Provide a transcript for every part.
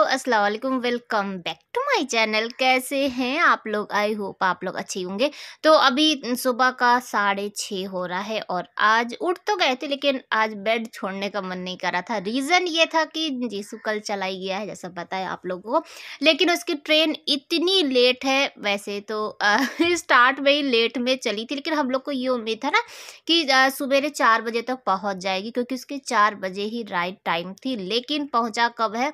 hello अस्सलाम वालेकुम welcome back to my channel कैसे हैं आप लोग आई होप आप लोग अच्छे होंगे तो अभी सुबह का साढ़े छः हो रहा है और आज उठ तो गए थे लेकिन आज बेड छोड़ने का मन नहीं कर रहा था रीज़न ये था कि जीसु कल चला ही गया है जैसा पता है आप लोगों को लेकिन उसकी ट्रेन इतनी लेट है वैसे तो स्टार्ट में ही लेट में चली थी लेकिन हम लोग को ये उम्मीद था ना कि सवेरे चार बजे तक पहुँच जाएगी क्योंकि उसके चार बजे ही राइट टाइम थी लेकिन पहुँचा कब है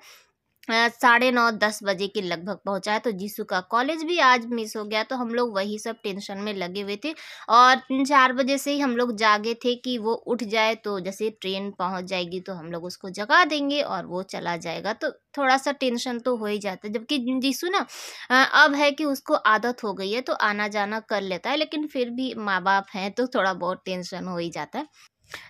साढ़े नौ दस बजे के लगभग पहुंचा है तो जीसू का कॉलेज भी आज मिस हो गया तो हम लोग वही सब टेंशन में लगे हुए थे और तीन चार बजे से ही हम लोग जागे थे कि वो उठ जाए तो जैसे ट्रेन पहुंच जाएगी तो हम लोग उसको जगा देंगे और वो चला जाएगा तो थोड़ा सा टेंशन तो हो ही जाता है जबकि जीसू ना अब है कि उसको आदत हो गई है तो आना जाना कर लेता है लेकिन फिर भी माँ बाप हैं तो थोड़ा बहुत टेंशन हो ही जाता है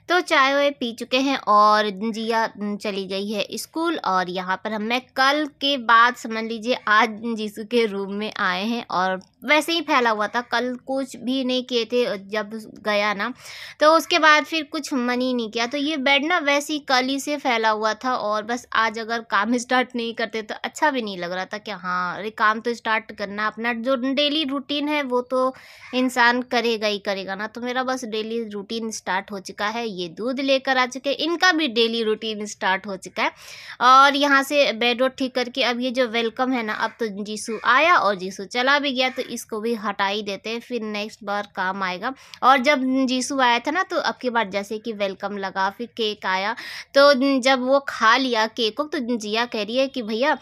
तो चाय वाय पी चुके हैं और जिया चली गई है स्कूल और यहाँ पर हमें कल के बाद समझ लीजिए आज जीसू के रूम में आए हैं और वैसे ही फैला हुआ था कल कुछ भी नहीं किए थे जब गया ना तो उसके बाद फिर कुछ मन ही नहीं किया तो ये बेड ना वैसे ही कल ही से फैला हुआ था और बस आज अगर काम स्टार्ट नहीं करते तो अच्छा भी नहीं लग रहा था कि हाँ अरे काम तो स्टार्ट करना अपना जो डेली रूटीन है वो तो इंसान करेगा ही करेगा ना तो मेरा बस डेली रूटीन स्टार्ट हो चुका चुका है ये दूध लेकर आ चुके हैं इनका भी डेली रूटीन स्टार्ट हो चुका है और यहाँ से बेड वोड ठीक करके अब ये जो वेलकम है ना अब तो जीसू आया और जीसू चला भी गया तो इसको भी हटा ही देते हैं फिर नेक्स्ट बार काम आएगा और जब जीसू आया था ना तो अब की बार जैसे कि वेलकम लगा फिर केक आया तो जब वो खा लिया केक को तो जिया कह रही है कि भैया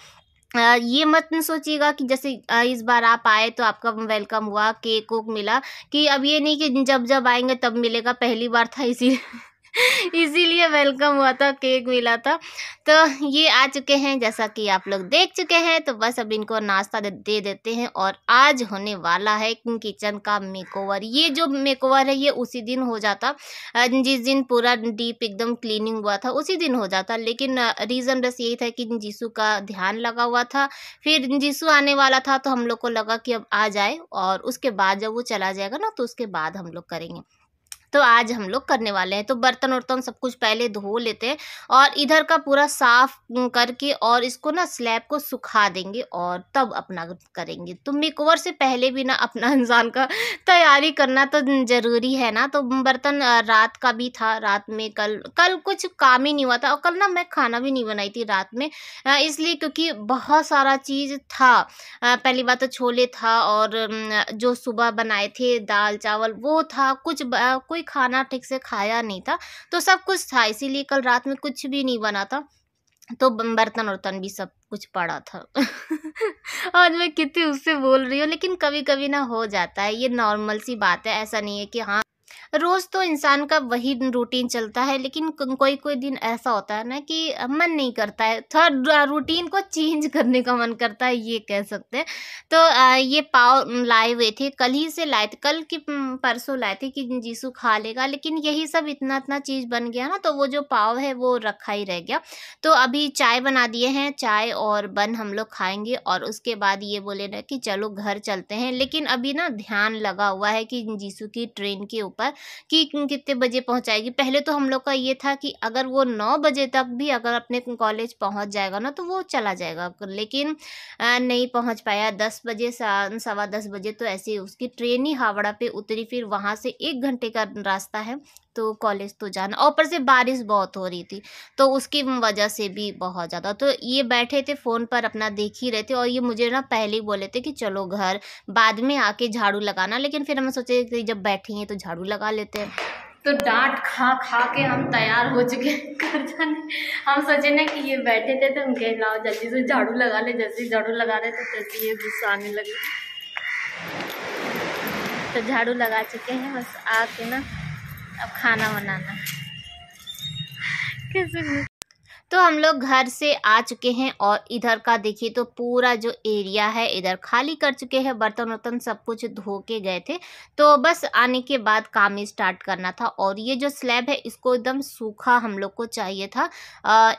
ये मत सोचिएगा कि जैसे इस बार आप आए तो आपका वेलकम हुआ केक वोक मिला कि अब ये नहीं कि जब जब आएंगे तब मिलेगा पहली बार था इसी इसीलिए वेलकम हुआ था केक मिला था तो ये आ चुके हैं जैसा कि आप लोग देख चुके हैं तो बस अब इनको नाश्ता दे, दे देते हैं और आज होने वाला है किचन का मेकओवर ये जो मेकओवर है ये उसी दिन हो जाता जिस दिन पूरा डीप एकदम क्लीनिंग हुआ था उसी दिन हो जाता लेकिन रीज़न बस यही था कि जीसू का ध्यान लगा हुआ था फिर जीसू आने वाला था तो हम लोग को लगा कि अब आ जाए और उसके बाद जब वो चला जाएगा ना तो उसके बाद हम लोग करेंगे तो आज हम लोग करने वाले हैं तो बर्तन वर्तन सब कुछ पहले धो लेते हैं और इधर का पूरा साफ करके और इसको ना स्लैब को सुखा देंगे और तब अपना करेंगे तो मेकओवर से पहले भी ना अपना इंसान का तैयारी करना तो ज़रूरी है ना तो बर्तन रात का भी था रात में कल कल कुछ काम ही नहीं हुआ था और कल ना मैं खाना भी नहीं बनाई थी रात में इसलिए क्योंकि बहुत सारा चीज़ था पहली बात तो छोले था और जो सुबह बनाए थे दाल चावल वो था कुछ कोई खाना ठीक से खाया नहीं था तो सब कुछ था इसीलिए कल रात में कुछ भी नहीं बना था तो बर्तन वर्तन भी सब कुछ पड़ा था और मैं कितनी उससे बोल रही हूँ लेकिन कभी कभी ना हो जाता है ये नॉर्मल सी बात है ऐसा नहीं है कि हाँ रोज़ तो इंसान का वही रूटीन चलता है लेकिन कोई कोई दिन ऐसा होता है ना कि मन नहीं करता है थोड़ा रूटीन को चेंज करने का मन करता है ये कह सकते हैं तो ये पाव लाए हुए थे कल ही से लाए थे कल की परसों लाए थे कि जीसू खा लेगा लेकिन यही सब इतना इतना चीज़ बन गया ना तो वो जो पाव है वो रखा ही रह गया तो अभी चाय बना दिए हैं चाय और बन हम लोग खाएँगे और उसके बाद ये बोले ना कि चलो घर चलते हैं लेकिन अभी ना ध्यान लगा हुआ है कि जीसू की ट्रेन के ऊपर कि कितने बजे पहुंचाएगी पहले तो हम लोग का ये था कि अगर वो नौ बजे तक भी अगर अपने कॉलेज पहुंच जाएगा ना तो वो चला जाएगा लेकिन नहीं पहुंच पाया दस बजे सवा दस बजे तो ऐसे उसकी ट्रेन ही हावड़ा पे उतरी फिर वहाँ से एक घंटे का रास्ता है तो कॉलेज तो जाना ऊपर से बारिश बहुत हो रही थी तो उसकी वजह से भी बहुत ज़्यादा तो ये बैठे थे फ़ोन पर अपना देख ही रहे थे और ये मुझे ना पहले ही बोले थे कि चलो घर बाद में आके झाड़ू लगाना लेकिन फिर हमें सोचे कि जब हैं तो झाड़ू लगा लेते हैं तो डांट खा खा के हम तैयार हो चुके हैं हम सोचे ना कि ये बैठे थे तो हम कह लाओ जल्दी से झाड़ू लगा ले जल्दी झाड़ू लगा रहे तो जल्दी ये गुस्सा आने लगे तो झाड़ू लगा चुके हैं बस आके ना अब खाना बनाना कैसे तो हम लोग घर से आ चुके हैं और इधर का देखिए तो पूरा जो एरिया है इधर खाली कर चुके हैं बर्तन वर्तन सब कुछ धो के गए थे तो बस आने के बाद काम स्टार्ट करना था और ये जो स्लैब है इसको एकदम सूखा हम लोग को चाहिए था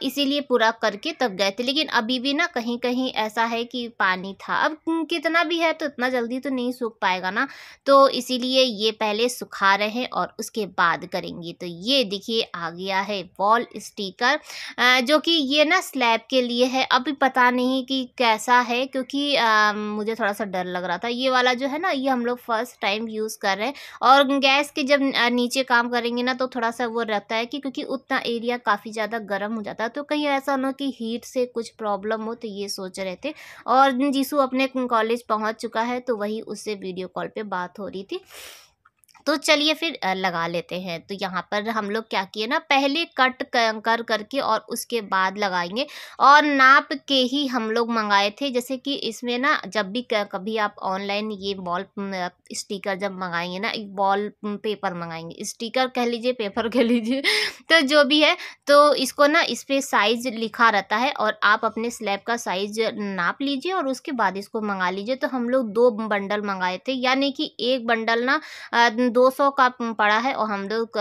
इसीलिए पूरा करके तब गए थे लेकिन अभी भी ना कहीं कहीं ऐसा है कि पानी था अब कितना भी है तो इतना जल्दी तो नहीं सूख पाएगा ना तो इसीलिए ये पहले सुखा रहे हैं और उसके बाद करेंगे तो ये देखिए आ गया है वॉल स्टीकर जो कि ये ना स्लैब के लिए है अभी पता नहीं कि कैसा है क्योंकि आ, मुझे थोड़ा सा डर लग रहा था ये वाला जो है ना ये हम लोग फर्स्ट टाइम यूज़ कर रहे हैं और गैस के जब नीचे काम करेंगे ना तो थोड़ा सा वो रहता है कि क्योंकि उतना एरिया काफ़ी ज़्यादा गर्म हो जाता है तो कहीं ऐसा ना हो कि हीट से कुछ प्रॉब्लम हो तो ये सोच रहे थे और जीसू अपने कॉलेज पहुँच चुका है तो वही उससे वीडियो कॉल पर बात हो रही थी तो चलिए फिर लगा लेते हैं तो यहाँ पर हम लोग क्या किए ना पहले कट कर करके और उसके बाद लगाएंगे और नाप के ही हम लोग मंगाए थे जैसे कि इसमें ना जब भी कभी आप ऑनलाइन ये बॉल स्टिकर जब मंगाएंगे ना एक बॉल पेपर मंगाएंगे स्टिकर कह लीजिए पेपर कह लीजिए तो जो भी है तो इसको ना इस पर साइज़ लिखा रहता है और आप अपने स्लैब का साइज़ नाप लीजिए और उसके बाद इसको मंगा लीजिए तो हम लोग दो बंडल मंगाए थे यानी कि एक बंडल ना दो सौ का पड़ा है और हम लोग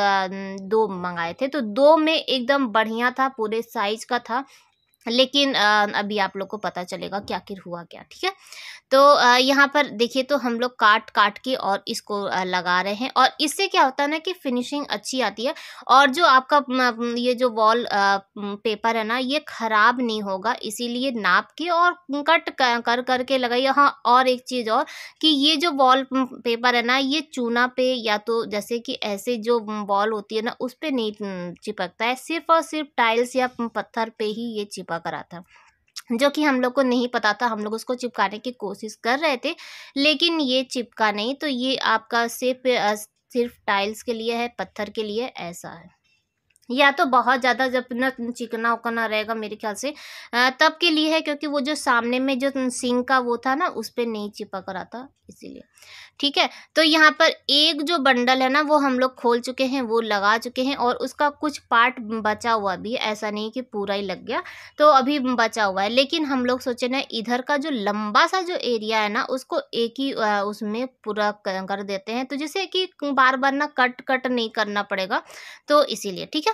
दो मंगाए थे तो दो में एकदम बढ़िया था पूरे साइज का था लेकिन अभी आप लोग को पता चलेगा क्या आखिर हुआ क्या ठीक है तो यहाँ पर देखिए तो हम लोग काट काट के और इसको लगा रहे हैं और इससे क्या होता है ना कि फिनिशिंग अच्छी आती है और जो आपका ये जो वॉल पेपर है ना ये ख़राब नहीं होगा इसीलिए नाप के और कट कर कर के लगाइए हाँ और एक चीज़ और कि ये जो वॉल पेपर है ना ये चूना पे या तो जैसे कि ऐसे जो वॉल होती है ना उस पर नहीं चिपकता है सिर्फ और सिर्फ टाइल्स या पत्थर पर ही ये चिपक छुपा करा था जो कि हम लोग को नहीं पता था हम लोग उसको चिपकाने की कोशिश कर रहे थे लेकिन ये चिपका नहीं तो ये आपका सिर्फ सिर्फ टाइल्स के लिए है पत्थर के लिए ऐसा है या तो बहुत ज़्यादा जब ना चिकना उकना रहेगा मेरे ख्याल से तब के लिए है क्योंकि वो जो सामने में जो सिंक का वो था ना उस पर नहीं चिपक रहा था इसीलिए ठीक है तो यहाँ पर एक जो बंडल है ना वो हम लोग खोल चुके हैं वो लगा चुके हैं और उसका कुछ पार्ट बचा हुआ भी ऐसा नहीं कि पूरा ही लग गया तो अभी बचा हुआ है लेकिन हम लोग सोचे ना इधर का जो लंबा सा जो एरिया है ना उसको एक ही उसमें पूरा कर देते हैं तो जैसे कि बार बार ना कट कट नहीं करना पड़ेगा तो इसीलिए ठीक है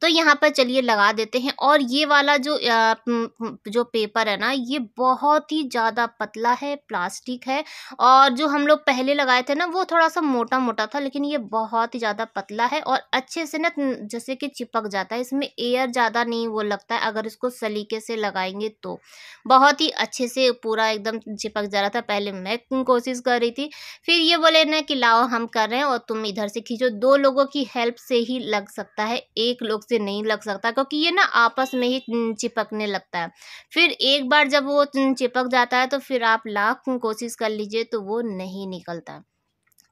तो यहाँ पर चलिए लगा देते हैं और ये वाला जो जो पेपर है ना ये बहुत ही ज़्यादा पतला है प्लास्टिक है और जो हम लोग पहले लगाए थे ना वो थोड़ा सा मोटा मोटा था लेकिन ये बहुत ही ज़्यादा पतला है और अच्छे से ना जैसे कि चिपक जाता है इसमें एयर ज़्यादा नहीं वो लगता है अगर इसको सलीके से लगाएंगे तो बहुत ही अच्छे से पूरा एकदम चिपक जा रहा था पहले मैं कोशिश कर रही थी फिर ये बोले ना कि लाओ हम कर रहे हैं और तुम इधर से खींचो दो लोगों की हेल्प से ही लग सकता है एक लोग लोग से नहीं लग सकता क्योंकि ये ना आपस में ही चिपकने लगता है फिर एक बार जब वो चिपक जाता है तो फिर आप लाख कोशिश कर लीजिए तो वो नहीं निकलता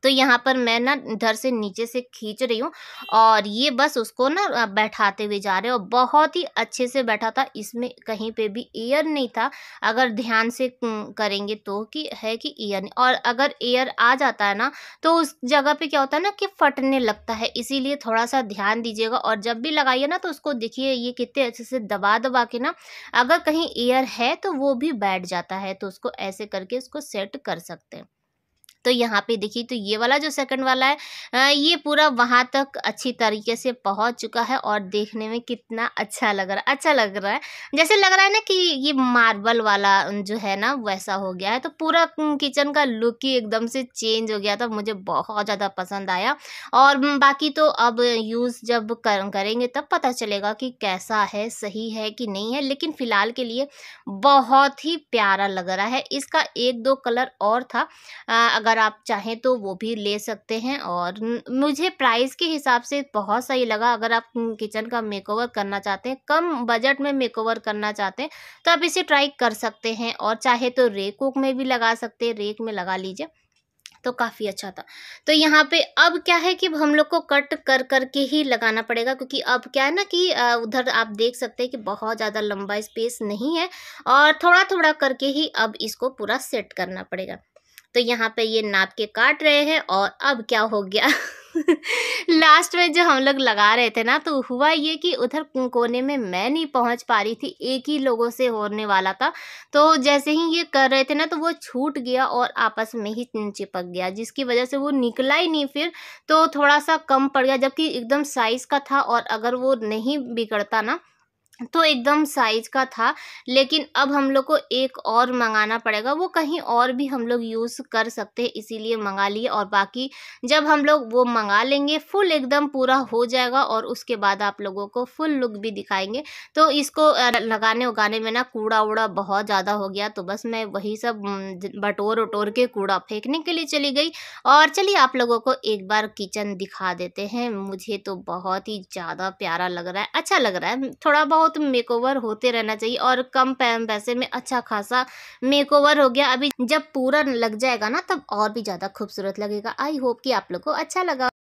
तो यहाँ पर मैं ना इधर से नीचे से खींच रही हूँ और ये बस उसको ना बैठाते हुए जा रहे और बहुत ही अच्छे से बैठा था इसमें कहीं पे भी एयर नहीं था अगर ध्यान से करेंगे तो कि है कि एयर नहीं और अगर एयर आ जाता है ना तो उस जगह पे क्या होता है ना कि फटने लगता है इसीलिए थोड़ा सा ध्यान दीजिएगा और जब भी लगाइए ना तो उसको देखिए ये कितने अच्छे से दबा दबा के ना अगर कहीं एयर है तो वो भी बैठ जाता है तो उसको ऐसे करके उसको सेट कर सकते हैं तो यहाँ पे देखिए तो ये वाला जो सेकंड वाला है ये पूरा वहाँ तक अच्छी तरीके से पहुँच चुका है और देखने में कितना अच्छा लग रहा है अच्छा लग रहा है जैसे लग रहा है ना कि ये मार्बल वाला जो है ना वैसा हो गया है तो पूरा किचन का लुक ही एकदम से चेंज हो गया था मुझे बहुत ज़्यादा पसंद आया और बाकी तो अब यूज़ जब कर, करेंगे तब पता चलेगा कि कैसा है सही है कि नहीं है लेकिन फ़िलहाल के लिए बहुत ही प्यारा लग रहा है इसका एक दो कलर और था अगर अगर आप चाहें तो वो भी ले सकते हैं और मुझे प्राइस के हिसाब से बहुत सही लगा अगर आप किचन का मेकओवर करना चाहते हैं कम बजट में मेकओवर करना चाहते हैं तो आप इसे ट्राई कर सकते हैं और चाहे तो रेक वोक में भी लगा सकते हैं रेक में लगा लीजिए तो काफ़ी अच्छा था तो यहाँ पे अब क्या है कि हम लोग को कट कर कर के ही लगाना पड़ेगा क्योंकि अब क्या है ना कि उधर आप देख सकते हैं कि बहुत ज़्यादा लंबा स्पेस नहीं है और थोड़ा थोड़ा करके ही अब इसको पूरा सेट करना पड़ेगा तो यहाँ पे ये नाप के काट रहे हैं और अब क्या हो गया लास्ट में जो हम लोग लगा रहे थे ना तो हुआ ये कि उधर कोने में मैं नहीं पहुंच पा रही थी एक ही लोगों से होने वाला था तो जैसे ही ये कर रहे थे ना तो वो छूट गया और आपस में ही चिपक गया जिसकी वजह से वो निकला ही नहीं फिर तो थोड़ा सा कम पड़ गया जबकि एकदम साइज़ का था और अगर वो नहीं बिगड़ता ना तो एकदम साइज का था लेकिन अब हम लोग को एक और मंगाना पड़ेगा वो कहीं और भी हम लोग यूज़ कर सकते हैं इसीलिए मंगा लिए और बाकी जब हम लोग वो मंगा लेंगे फुल एकदम पूरा हो जाएगा और उसके बाद आप लोगों को फुल लुक भी दिखाएंगे तो इसको लगाने उगाने में ना कूड़ा उड़ा बहुत ज़्यादा हो गया तो बस मैं वही सब बटोर उटोर के कूड़ा फेंकने के लिए चली गई और चलिए आप लोगों को एक बार किचन दिखा देते हैं मुझे तो बहुत ही ज़्यादा प्यारा लग रहा है अच्छा लग रहा है थोड़ा बहुत बहुत तो मेकओवर होते रहना चाहिए और कम पैसे में अच्छा खासा मेकओवर हो गया अभी जब पूरा लग जाएगा ना तब और भी ज़्यादा खूबसूरत लगेगा आई होप कि आप लोग को अच्छा लगा